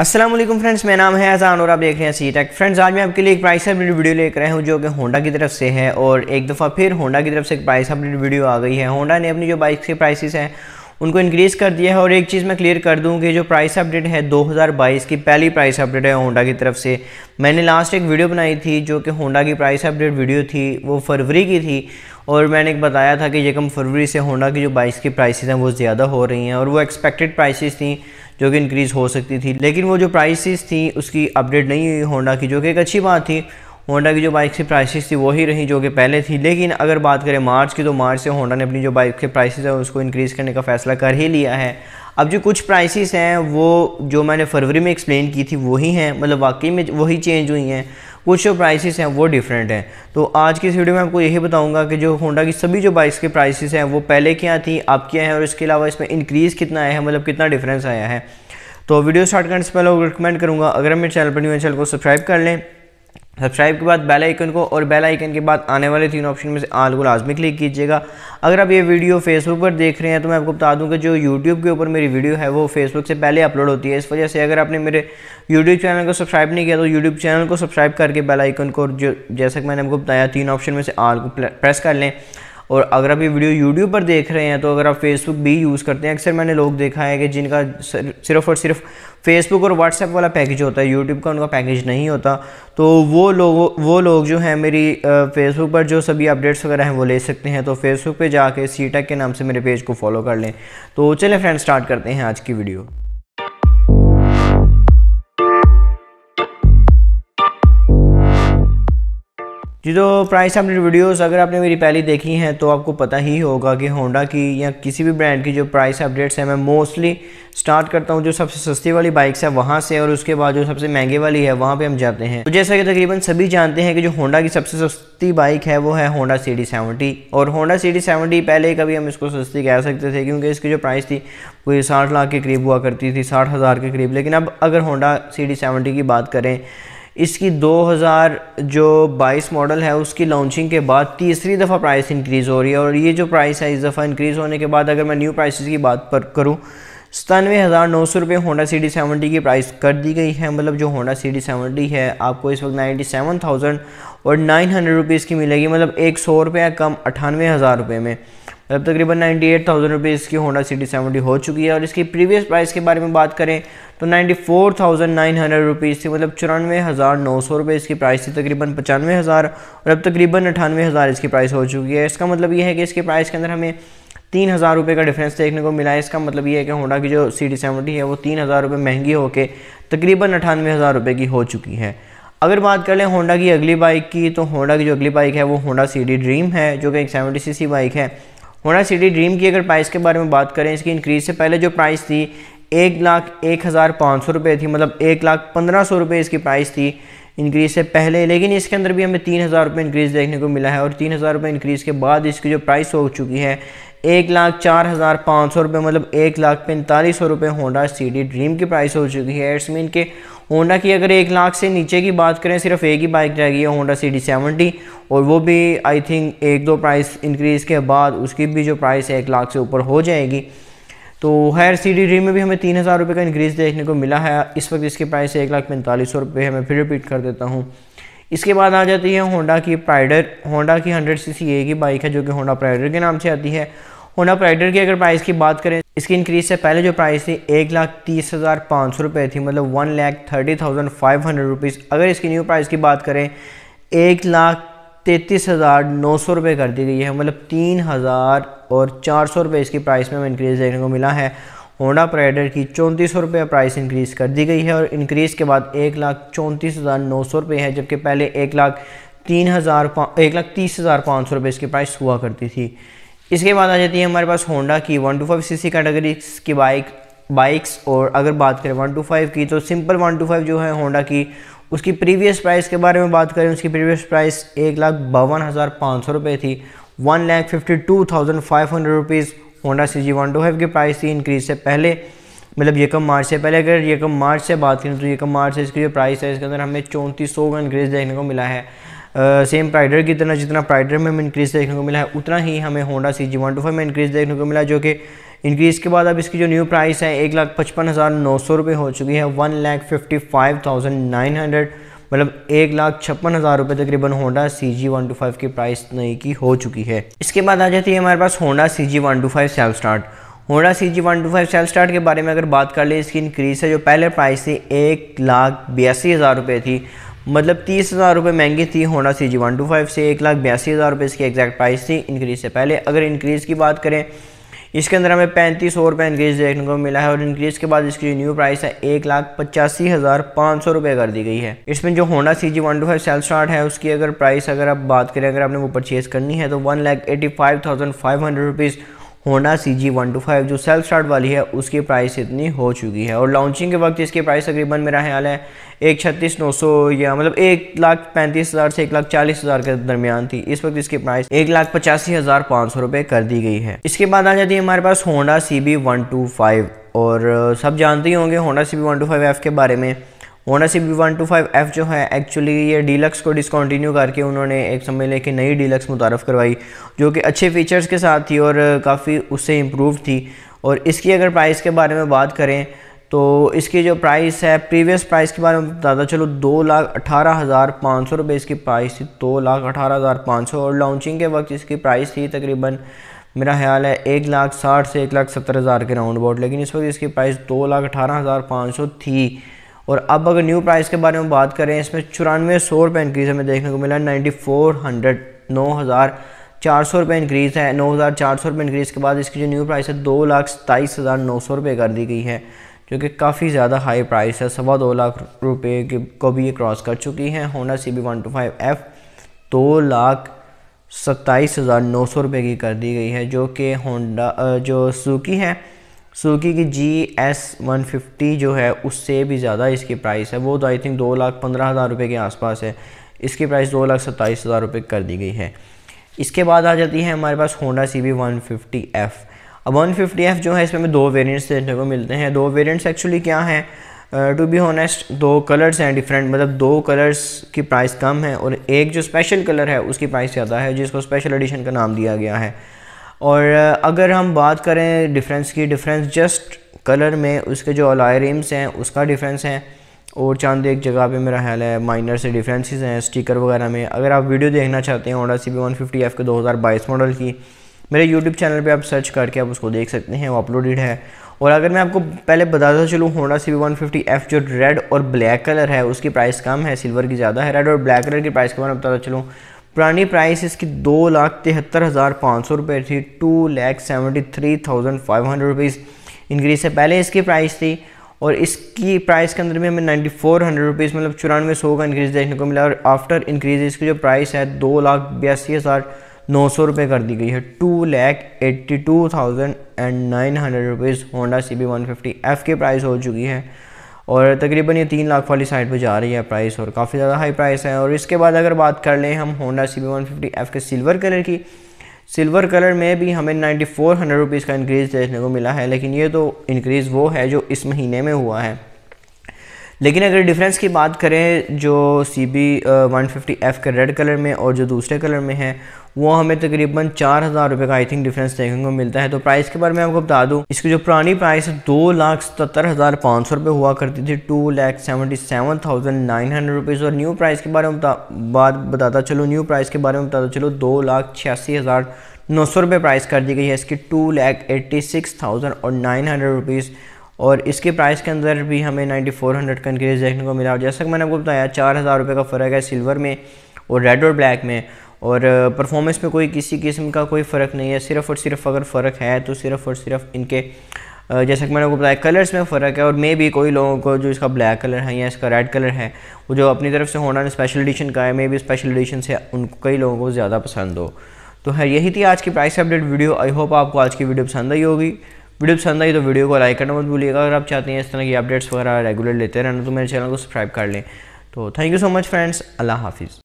Aslam friends मेरा नाम है अजान और आप देख रहे हैं सी टेक फ्रेंड्स आज मैं आपके लिए एक प्राइस अपडेट वीडियो लेकर आया हूँ जो कि होंडा की तरफ से है और एक दफ़ा फिर होंडा की तरफ से एक प्राइस अपडेट वीडियो आ गई है होंडा ने अपनी जो बाइक के प्राइसेस हैं उनको इंक्रीज़ कर दिया है और एक चीज़ मैं क्लियर कर दूं कि जो प्राइस अपडेट है 2022 की पहली प्राइस अपडेट है होंडा की तरफ से मैंने लास्ट एक वीडियो बनाई थी जो कि होंडा की प्राइस अपडेट वीडियो थी वो फरवरी की थी और मैंने एक बताया था कि यकम फरवरी से होंडा की जो बाइक्स की प्राइसेस हैं वो ज़्यादा हो रही हैं और वो एक्सपेक्टेड प्राइसेस थी जो कि इंक्रीज़ हो सकती थी लेकिन वो जो प्राइसेस थी उसकी अपडेट नहीं हुई होंडा की जो कि एक अच्छी बात थी होंडा की जो बाइक की प्राइसेस थी वही रही जो कि पहले थी लेकिन अगर बात करें मार्च की तो मार्च से होंडा ने अपनी जो बाइक के प्राइसेस है उसको इंक्रीज़ करने का फ़ैसला कर ही लिया है अब जो कुछ प्राइसेस हैं वो जो मैंने फरवरी में एक्सप्लेन की थी वही हैं मतलब वाकई में वही चेंज हुई हैं कुछ जो प्राइसेस हैं वो डिफरेंट हैं तो आज की इस वीडियो में आपको यही बताऊंगा कि जो होंडा की सभी जो बाइक्स के प्राइसेस हैं वो पहले क्या थी अब क्या है और इसके अलावा इसमें इंक्रीज़ कितना आया है मतलब कितना डिफरेंस आया है तो वीडियो स्टार्ट करने से पहले रिकमेंड करूँगा अगर मेरे चैनल पर न्यू चैनल को सब्सक्राइब कर लें सब्सक्राइब के बाद बेल आइकन को और बेल आइकन के बाद आने वाले तीन ऑप्शन में से आल को लाजमी क्लिक कीजिएगा अगर आप ये वीडियो फेसबुक पर देख रहे हैं तो मैं आपको बता दूं कि जो यूट्यूब के ऊपर मेरी वीडियो है वो फेसबुक से पहले अपलोड होती है इस वजह से अगर आपने मेरे यूट्यूब चैनल को सब्सक्राइब नहीं किया तो यूट्यूब चैनल को सब्सक्राइब करके बेलाइकन को जो जैसा कि मैंने आपको बताया तीन ऑप्शन में से आल को प्रेस कर लें और अगर आप ये वीडियो यूट्यूब पर देख रहे हैं तो अगर आप फेसबुक भी यूज़ करते हैं अक्सर मैंने लोग देखा है कि जिनका सिर्फ और सिर्फ फेसबुक और व्हाट्सएप वाला पैकेज होता है यूट्यूब का उनका पैकेज नहीं होता तो वो लोग वो लोग जो हैं मेरी फेसबुक पर जो सभी अपडेट्स वगैरह हैं वो ले सकते हैं तो फेसबुक पे जाके सी के नाम से मेरे पेज को फॉलो कर लें तो चलें फ्रेंड स्टार्ट करते हैं आज की वीडियो जी तो प्राइस अपडेट वीडियोस अगर आपने मेरी पहली देखी हैं तो आपको पता ही होगा कि होंडा की या किसी भी ब्रांड की जो प्राइस अपडेट्स हैं मैं मोस्टली स्टार्ट करता हूँ जो सबसे सस्ती वाली बाइक्स है वहाँ से और उसके बाद जो सबसे महंगे वाली है वहाँ पे हम जाते हैं तो जैसा कि तकरीबन सभी जानते हैं कि जो होंडा की सबसे सस्ती बाइक है वो है होंडा सी डी और होंडा सी डी पहले कभी हम इसको सस्ती कह सकते थे क्योंकि इसकी जो प्राइस थी वो साठ लाख के करीब हुआ करती थी साठ हज़ार के करीब लेकिन अब अगर होंडा सी डी की बात करें इसकी 2000 जो 22 मॉडल है उसकी लॉन्चिंग के बाद तीसरी दफ़ा प्राइस इंक्रीज़ हो रही है और ये जो प्राइस है इस दफ़ा इंक्रीज़ होने के बाद अगर मैं न्यू प्राइस की बात पर करूँ सतानवे हज़ार नौ सौ रुपये होंडा सी डी सेवेंटी की प्राइस कर दी गई है मतलब जो होंडा सी डी सेवेंटी है आपको इस वक्त नाइन्टी सेवन थाउजेंड और नाइन हंड्रेड रुपीज़ की मिलेगी मतलब एक सौ रुपया कम अठानवे हज़ार रुपये में अब तकरीबन नाइन्टी एट थाउजेंड रुपीज़ इसकी होंडा सिटी सेवेंटी हो चुकी है और इसकी प्रीवियस प्राइस के बारे में बात करें तो ninety four thousand nine hundred rupees थी मतलब चौरानवे हज़ार नौ सौ रुपये इसकी प्राइस थी तकरीबन पचानवे हज़ार और अब तकरीबन अठानवे हज़ार इसकी प्राइस हो चुकी है इसका मतलब यह है कि इसके प्राइस के अंदर हमें तीन हज़ार रुपये का डिफरेंस देखने को मिला है इसका मतलब ये है कि होंडा की जो सी डी सेवेंटी है वो तीन हज़ार रुपये महंगी होकर तकरीबन अठानवे हज़ार रुपये की हो चुकी है अगर बात कर लें होंडा की अगली बाइक की तो होंडा की जो अगली बाइक है वो होंडा सी डी ड्रीम है जो कि एक सेवेंटी सी सी बाइक है होना सिटी ड्रीम की अगर प्राइस के बारे में बात करें इसकी इंक्रीज से पहले जो प्राइस थी एक लाख एक हज़ार पाँच सौ रुपये थी मतलब एक लाख पंद्रह सौ रुपये इसकी प्राइस थी इंक्रीज़ से पहले लेकिन इसके अंदर भी हमें तीन हज़ार रुपये इंक्रीज़ देखने को मिला है और तीन हज़ार रुपये इंक्रीज़ के बाद इसकी जो प्राइस हो चुकी है एक लाख चार हज़ार पाँच सौ रुपये मतलब एक लाख पैंतालीस सौ रुपये होंडा सी डी ड्रीम की प्राइस हो चुकी है इट्स मीन के होंडा की अगर एक लाख से नीचे की बात करें सिर्फ एक ही बाइक रह गई है होंडा सी डी सेवेंटी और वो भी आई थिंक एक दो प्राइस इंक्रीज़ के बाद उसकी भी जो प्राइस है एक लाख से ऊपर हो जाएगी तो हायर सी डी में भी हमें तीन हज़ार रुपये का इंक्रीज़ देखने को मिला है इस वक्त इसकी प्राइस एक लाख पैंतालीस सौ रुपये है मैं फिर रिपीट कर देता हूँ इसके बाद आ जाती है होंडा की प्राइडर होंडा की हंड्रेड सी सी ए की बाइक है जो कि होंडा प्राइडर के नाम से आती है होंडा प्राइडर की अगर प्राइस की बात करें इसकी इंक्रीज़ से पहले जो प्राइस थी एक लाख तीस हज़ार पाँच सौ रुपये थी मतलब one lakh thirty thousand five hundred rupees अगर इसकी न्यू प्राइस की बात करें एक लाख तैंतीस हज़ार नौ सौ रुपये कर दी गई है मतलब तीन हज़ार और चार सौ रुपये इसकी प्राइस में हमें इंक्रीज़ देखने को मिला है होंडा प्राइडर की चौंतीस सौ रुपये प्राइस इंक्रीज़ कर दी गई है और इंक्रीज़ के बाद एक लाख चौंतीस हज़ार नौ सौ रुपये है जबकि पहले एक लाख तीन हज़ार एक लाख तीस हज़ार पाँच सौ रुपये इसकी प्राइस हुआ करती थी इसके बाद आ जाती है हमारे पास होंडा की one two five C C category की बाइक बाइक्स और अगर बात करें वन टू फाइव की तो सिंपल वन टू फाइव जो है होंडा की उसकी प्रीवियस प्राइस के बारे में बात करें उसकी प्रीवियस प्राइस एक लाख बावन हज़ार पाँच सौ रुपये थी one lakh fifty two thousand five hundred rupees Honda C G one two five की प्राइस थी इंक्रीज से पहले मतलब ये कम मार्च से पहले अगर ये कम मार्च से बात करें तो ये कम मार्च से इसकी जो प्राइस है इसके अंदर हमें चौंतीस सौ का इंक्रीज़ देखने को मिला है सेम प्राइडर की तरह जितना प्राइडर में हमें इंक्रीज़ देखने को मिला है उतना ही हमें Honda C G one two five में इंक्रीज़ देखने को मिला जो कि इंक्रीज़ के बाद अब इसकी जो न्यू प्राइस है एक लाख पचपन हज़ार नौ सौ रुपये हो चुकी है one lakh fifty five thousand nine hundred मतलब एक लाख छप्पन हज़ार रुपये तकरीबन Honda C G one two five की प्राइस नई की हो चुकी है इसके बाद आ जाती है हमारे पास Honda C G one two five self start Honda C G one two five self start के बारे में अगर बात कर ले इसकी इंक्रीज़ है जो पहले प्राइस थी एक लाख बयासी हज़ार रुपये थी मतलब तीस हज़ार रुपये महंगी थी Honda C G one two five से एक लाख बयासी हज़ार रुपये इसकी एग्जैक्ट प्राइस थी इंक्रीज़ से पहले अगर इंक्रीज़ की बात करें इसके अंदर हमें पैंतीस सौ रुपये इंक्रीज देखने को मिला है और इंक्रीज के बाद इसकी जो न्यू प्राइस है एक लाख पचासी हज़ार पाँच सौ रुपये कर दी गई है इसमें जो Honda C G one two five self start है उसकी अगर प्राइस अगर आप बात करें अगर आपने वो परचेज़ करनी है तो one lakh eighty five thousand five hundred rupees Honda C G one two five जो सेल्फ स्टार्ट वाली है उसकी प्राइस इतनी हो चुकी है और लॉन्चिंग के वक्त इसकी प्राइस तकरीबन मेरा ख्याल है एक छत्तीस नौ सौ या मतलब एक लाख पैंतीस हज़ार से एक लाख चालीस हज़ार के दरमियान थी इस वक्त इसकी प्राइस एक लाख पचासी हज़ार पाँच सौ रुपये कर दी गई है इसके बाद आ जाती है हमारे पास Honda C B one two five और सब जानते ही होंगे Honda C B one two five F के बारे में Honda C B one two five F जो है एक्चुअली ये डीलक्स को डिसकंटिन्यू करके उन्होंने एक समय लेके नई डीलक्स मुतारफ़ करवाई जो कि अच्छे फ़ीचर्स के साथ थी और काफ़ी उससे इम्प्रूव थी और इसकी अगर प्राइस के बारे में बात करें तो इसकी जो प्राइस है प्रीवियस प्राइस के बारे में बताता चलो दो लाख अठारह हज़ार पाँच सौ रुपये इसकी प्राइस थी दो लाख अठारह हज़ार पाँच सौ और लॉन्चिंग के वक्त इसकी प्राइस थी तकरीबन मेरा ख्याल है एक लाख साठ से एक लाख सत्तर हज़ार के राउंड अबाउट लेकिन इस वक्त इसकी प्राइस दो लाख अठारह हज़ार पाँच सौ थी और अब अगर न्यू प्राइस के बारे में बात करें इसमें चौरानवे सौ रुपये इंक्रीज़ हमें देखने को मिला नाइन्टी फोर हंड्रेड नौ हज़ार चार सौ रुपये इंक्रीज़ है नौ हज़ार चार सौ रुपये इंक्रीज़ के बाद इसकी जो न्यू प्राइस है दो लाख सताईस हज़ार नौ सौ रुपये कर दी गई है जो कि काफ़ी ज़्यादा हाई प्राइस है सवा दो लाख रुपये को भी ये क्रॉस कर चुकी है Honda C B one two five F दो लाख सत्ताईस हज़ार नौ सौ रुपये की कर दी गई है जो कि होंडा जो सूकी है सुजुकी की जी एस वन फिफ्टी जो है उससे भी ज़्यादा इसकी प्राइस है वो तो आई थिंक दो लाख पंद्रह हज़ार रुपये के आसपास है इसकी प्राइस दो लाख सत्ताईस हज़ार रुपये कर दी गई है इसके बाद आ जाती है हमारे पास Honda C B one fifty F अब वन फिफ्टी एफ़ जो है इसमें दो वेरियंट्स देखने को मिलते हैं दो वेरियंट्स एक्चुअली क्या हैं टू बी होनेस्ट दो कलर्स हैं डिफरेंट मतलब दो कलर्स की प्राइस कम है और एक जो स्पेशल कलर है उसकी प्राइस ज़्यादा है जिसको स्पेशल एडिशन का नाम दिया गया है और अगर हम बात करें डिफरेंस की डिफरेंस जस्ट कलर में उसके जो अलाय रिम्स हैं उसका डिफरेंस है और चांद एक जगह पे मेरा ख्याल है माइनर से डिफरेंसेस हैं स्टिकर वगैरह में अगर आप वीडियो देखना चाहते हैं Honda C B one fifty F के दो हज़ार बाईस मॉडल की मेरे यूट्यूब चैनल पे आप सर्च करके आप उसको देख सकते हैं वो अपलोडेड है और अगर मैं आपको पहले बताता चलूँ Honda C one fifty F जो रेड और ब्लैक कलर है उसकी प्राइस कम है सिल्वर की ज़्यादा है रेड और ब्लैक कलर की प्राइस के बारे में बताता चलूँ पुरानी प्राइस इसकी दो लाख तिहत्तर हज़ार पाँच सौ रुपये थी two lakh seventy three thousand five hundred rupees increase से पहले इसकी प्राइस थी और इसकी प्राइस के अंदर भी हमें नाइन्टी फोर हंड्रेड रुपीज़ मतलब चौरानवे सौ का इंक्रीज देखने को मिला और आफ्टर इंक्रीज इसकी जो प्राइस है दो लाख बयासी हज़ार नौ सौ रुपये कर दी गई है two lakh eighty two thousand and nine hundred rupees Honda C B one fifty F की प्राइस हो चुकी है और तकरीबन ये तीन लाख वाली साइड पे जा रही है प्राइस और काफ़ी ज़्यादा हाई प्राइस है और इसके बाद अगर बात कर लें हम Honda C B one fifty F के सिल्वर कलर की सिल्वर कलर में भी हमें नाइन्टी फोर हंड्रेड रुपीज़ का इंक्रीज़ देखने को मिला है लेकिन ये तो इंक्रीज़ वो है जो इस महीने में हुआ है लेकिन अगर डिफरेंस की बात करें जो C B one fifty F के रेड कलर में और जो दूसरे कलर में है वो हमें तकरीबन चार हज़ार रुपये का आई थिंक डिफरेंस देखने को मिलता है तो प्राइस के बारे में आपको बता दूँ इसकी जो पुरानी प्राइस है दो लाख सत्तर हज़ार पाँच सौ रुपये हुआ करती थी two lakh seventy seven thousand nine hundred rupees और न्यू प्राइस के बारे में बात बताता चलो न्यू प्राइस के बारे में बताता चलो दो लाख छियासी हज़ार नौ सौ रुपये प्राइस कर दी गई है इसकी two lakh eighty six thousand और नाइन हंड्रेड रुपीज़ और इसके प्राइस के अंदर भी हमें नाइन्टी फोर हंड्रेड का इंक्रीज देखने को मिला और जैसा कि मैंने आपको बताया चार हज़ार रुपये का फ़र्क है सिल्वर में और रेड और ब्लैक में और परफॉर्मेंस में कोई किसी किस्म का कोई फ़र्क नहीं है सिर्फ़ और सिर्फ अगर फ़र्क है तो सिर्फ़ और सिर्फ इनके जैसा कि मैंने आपको बताया कलर्स में फ़र्क है और मे भी कोई लोगों को जो इसका ब्लैक कलर है या इसका रेड कलर है वो जो अपनी तरफ से होना स्पेशल एडिशन का है मे भी स्पेशल एडिशन से उन कई लोगों को ज़्यादा पसंद हो तो है यही थी आज की price update video I hope आपको आज की वीडियो पसंद आई होगी वीडियो पसंद आई तो वीडियो को लाइक करना मत भूलिएगा अगर आप चाहते हैं इस तरह की अपडेट्स वगैरह रेगुलर लेते रहना तो मेरे चैनल को सब्सक्राइब कर लें तो thank you so much friends अल्लाह हाफिज़